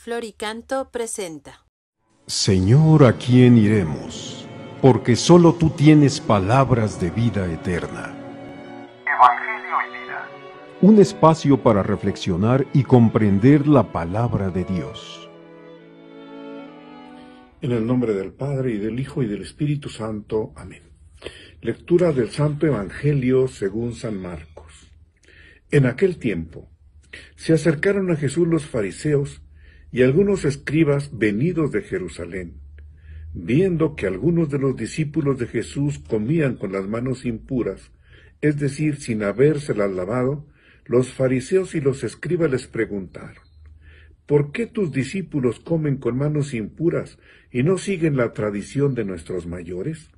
Flor y Canto presenta. Señor, ¿a quién iremos? Porque solo tú tienes palabras de vida eterna. Evangelio y vida. Un espacio para reflexionar y comprender la palabra de Dios. En el nombre del Padre y del Hijo y del Espíritu Santo. Amén. Lectura del Santo Evangelio según San Marcos. En aquel tiempo se acercaron a Jesús los fariseos y algunos escribas venidos de Jerusalén. Viendo que algunos de los discípulos de Jesús comían con las manos impuras, es decir, sin habérselas lavado, los fariseos y los escribas les preguntaron, ¿por qué tus discípulos comen con manos impuras y no siguen la tradición de nuestros mayores?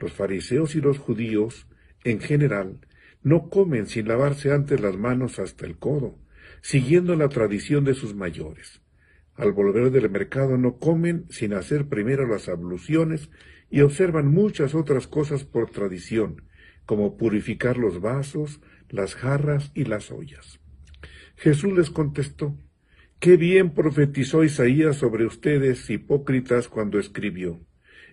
Los fariseos y los judíos, en general, no comen sin lavarse antes las manos hasta el codo, siguiendo la tradición de sus mayores. Al volver del mercado no comen sin hacer primero las abluciones y observan muchas otras cosas por tradición, como purificar los vasos, las jarras y las ollas. Jesús les contestó, Qué bien profetizó Isaías sobre ustedes, hipócritas, cuando escribió,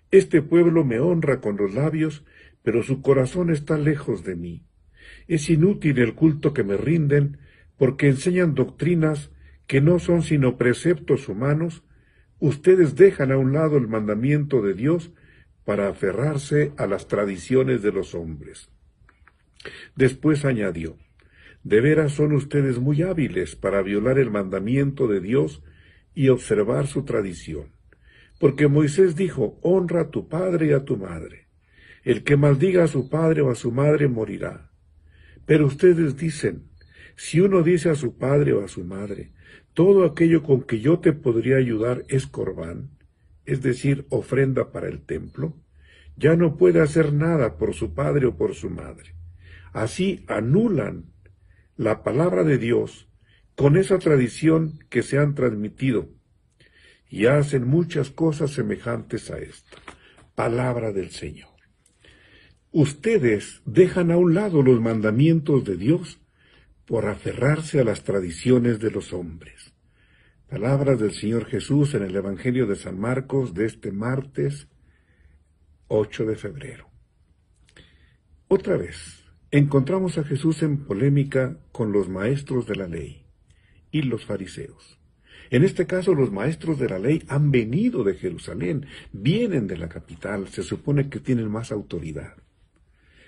Este pueblo me honra con los labios, pero su corazón está lejos de mí. Es inútil el culto que me rinden, porque enseñan doctrinas que no son sino preceptos humanos, ustedes dejan a un lado el mandamiento de Dios para aferrarse a las tradiciones de los hombres. Después añadió, de veras son ustedes muy hábiles para violar el mandamiento de Dios y observar su tradición. Porque Moisés dijo, honra a tu padre y a tu madre. El que maldiga a su padre o a su madre morirá. Pero ustedes dicen, si uno dice a su padre o a su madre, todo aquello con que yo te podría ayudar es corbán, es decir, ofrenda para el templo. Ya no puede hacer nada por su padre o por su madre. Así anulan la palabra de Dios con esa tradición que se han transmitido y hacen muchas cosas semejantes a esta. Palabra del Señor. Ustedes dejan a un lado los mandamientos de Dios por aferrarse a las tradiciones de los hombres. Palabras del Señor Jesús en el Evangelio de San Marcos de este martes 8 de febrero. Otra vez, encontramos a Jesús en polémica con los maestros de la ley y los fariseos. En este caso, los maestros de la ley han venido de Jerusalén, vienen de la capital, se supone que tienen más autoridad.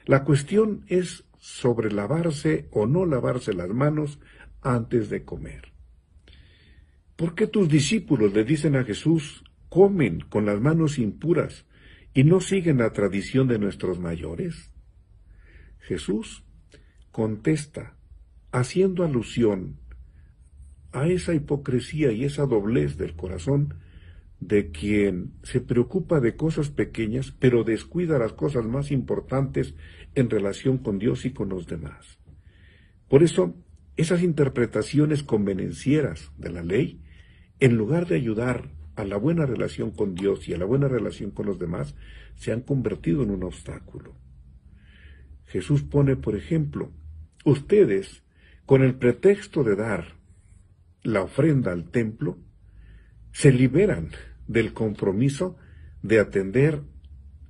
La cuestión es sobre lavarse o no lavarse las manos antes de comer. ¿Por qué tus discípulos le dicen a Jesús, comen con las manos impuras y no siguen la tradición de nuestros mayores? Jesús contesta, haciendo alusión a esa hipocresía y esa doblez del corazón de quien se preocupa de cosas pequeñas, pero descuida las cosas más importantes en relación con Dios y con los demás. Por eso, esas interpretaciones convenencieras de la ley, en lugar de ayudar a la buena relación con Dios y a la buena relación con los demás, se han convertido en un obstáculo. Jesús pone, por ejemplo, ustedes, con el pretexto de dar la ofrenda al templo, se liberan del compromiso de atender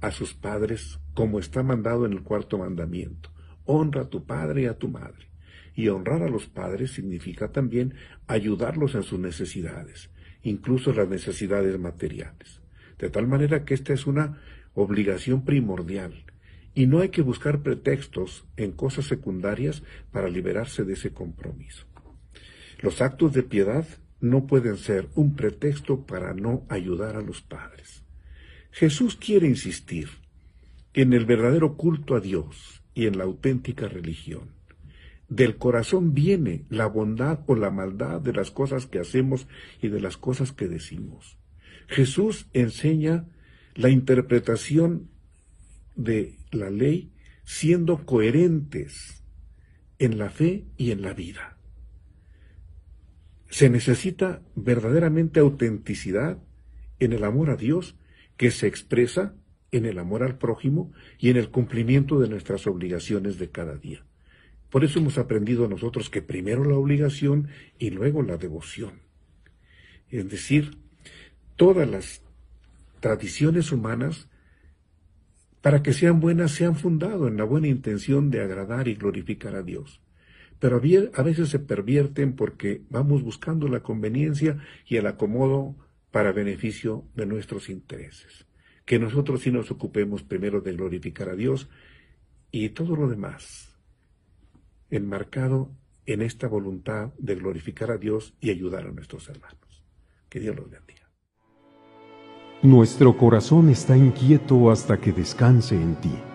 a sus padres como está mandado en el cuarto mandamiento. Honra a tu padre y a tu madre. Y honrar a los padres significa también ayudarlos en sus necesidades, incluso las necesidades materiales. De tal manera que esta es una obligación primordial. Y no hay que buscar pretextos en cosas secundarias para liberarse de ese compromiso. Los actos de piedad no pueden ser un pretexto para no ayudar a los padres. Jesús quiere insistir en el verdadero culto a Dios y en la auténtica religión. Del corazón viene la bondad o la maldad de las cosas que hacemos y de las cosas que decimos. Jesús enseña la interpretación de la ley siendo coherentes en la fe y en la vida. Se necesita verdaderamente autenticidad en el amor a Dios que se expresa en el amor al prójimo y en el cumplimiento de nuestras obligaciones de cada día. Por eso hemos aprendido nosotros que primero la obligación y luego la devoción. Es decir, todas las tradiciones humanas, para que sean buenas, se han fundado en la buena intención de agradar y glorificar a Dios pero a veces se pervierten porque vamos buscando la conveniencia y el acomodo para beneficio de nuestros intereses. Que nosotros sí nos ocupemos primero de glorificar a Dios y todo lo demás, enmarcado en esta voluntad de glorificar a Dios y ayudar a nuestros hermanos. Que Dios los bendiga. Nuestro corazón está inquieto hasta que descanse en ti.